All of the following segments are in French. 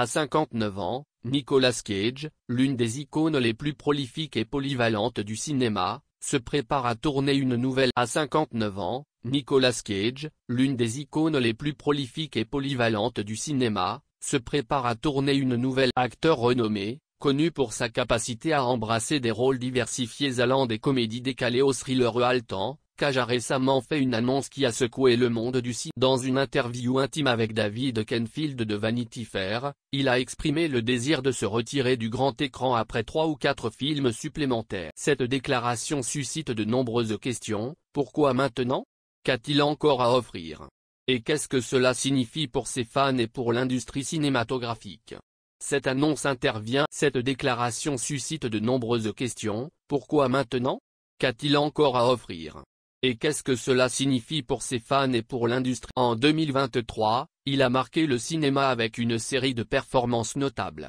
À 59 ans, Nicolas Cage, l'une des icônes les plus prolifiques et polyvalentes du cinéma, se prépare à tourner une nouvelle à 59 ans, Nicolas Cage, l'une des icônes les plus prolifiques et polyvalentes du cinéma, se prépare à tourner une nouvelle acteur renommé, connu pour sa capacité à embrasser des rôles diversifiés allant des comédies décalées aux thrillers haletants, Cage a récemment fait une annonce qui a secoué le monde du cinéma. Dans une interview intime avec David Kenfield de Vanity Fair, il a exprimé le désir de se retirer du grand écran après trois ou quatre films supplémentaires. Cette déclaration suscite de nombreuses questions, pourquoi maintenant Qu'a-t-il encore à offrir Et qu'est-ce que cela signifie pour ses fans et pour l'industrie cinématographique Cette annonce intervient. Cette déclaration suscite de nombreuses questions, pourquoi maintenant Qu'a-t-il encore à offrir et qu'est-ce que cela signifie pour ses fans et pour l'industrie En 2023, il a marqué le cinéma avec une série de performances notables.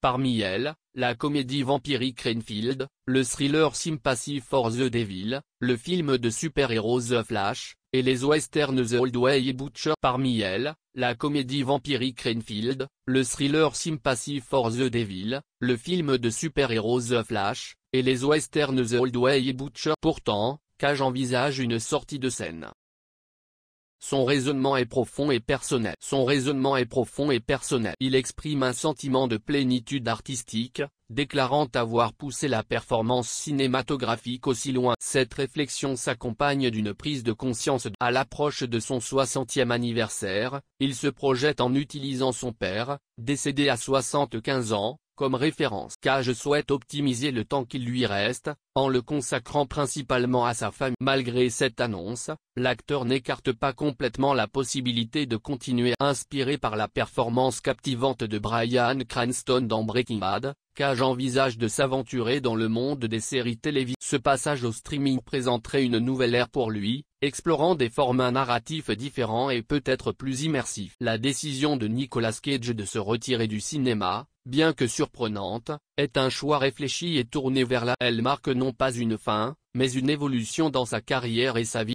Parmi elles, la comédie vampirique Cranefield, le thriller Sympathy for the Devil, le film de super-héros The Flash, et les westerns The Old Way et Butcher. Parmi elles, la comédie vampirique Renfield, le thriller Sympathy for the Devil, le film de super-héros The Flash, et les westerns The Old Way et Butcher pourtant, Cage envisage une sortie de scène. Son raisonnement est profond et personnel. Son raisonnement est profond et personnel. Il exprime un sentiment de plénitude artistique, déclarant avoir poussé la performance cinématographique aussi loin. Cette réflexion s'accompagne d'une prise de conscience. À l'approche de son 60e anniversaire, il se projette en utilisant son père, décédé à 75 ans, référence car je souhaite optimiser le temps qu'il lui reste, en le consacrant principalement à sa femme. Malgré cette annonce, l'acteur n'écarte pas complètement la possibilité de continuer inspiré par la performance captivante de Brian Cranston dans Breaking Bad, Cage envisage de s'aventurer dans le monde des séries télévisées. Ce passage au streaming présenterait une nouvelle ère pour lui, explorant des formats narratifs différents et peut-être plus immersifs. La décision de Nicolas Cage de se retirer du cinéma, bien que surprenante, est un choix réfléchi et tourné vers la... Elle marque non pas une fin, mais une évolution dans sa carrière et sa vie.